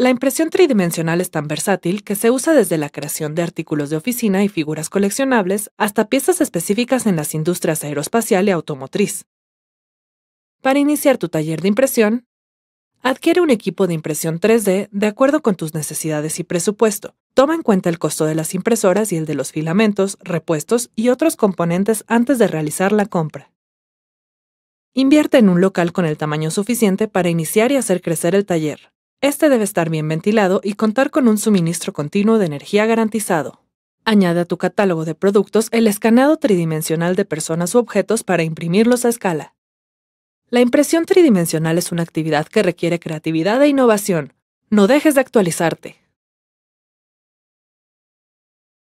La impresión tridimensional es tan versátil que se usa desde la creación de artículos de oficina y figuras coleccionables hasta piezas específicas en las industrias aeroespacial y automotriz. Para iniciar tu taller de impresión, adquiere un equipo de impresión 3D de acuerdo con tus necesidades y presupuesto. Toma en cuenta el costo de las impresoras y el de los filamentos, repuestos y otros componentes antes de realizar la compra. Invierte en un local con el tamaño suficiente para iniciar y hacer crecer el taller. Este debe estar bien ventilado y contar con un suministro continuo de energía garantizado. Añade a tu catálogo de productos el escanado tridimensional de personas u objetos para imprimirlos a escala. La impresión tridimensional es una actividad que requiere creatividad e innovación. No dejes de actualizarte.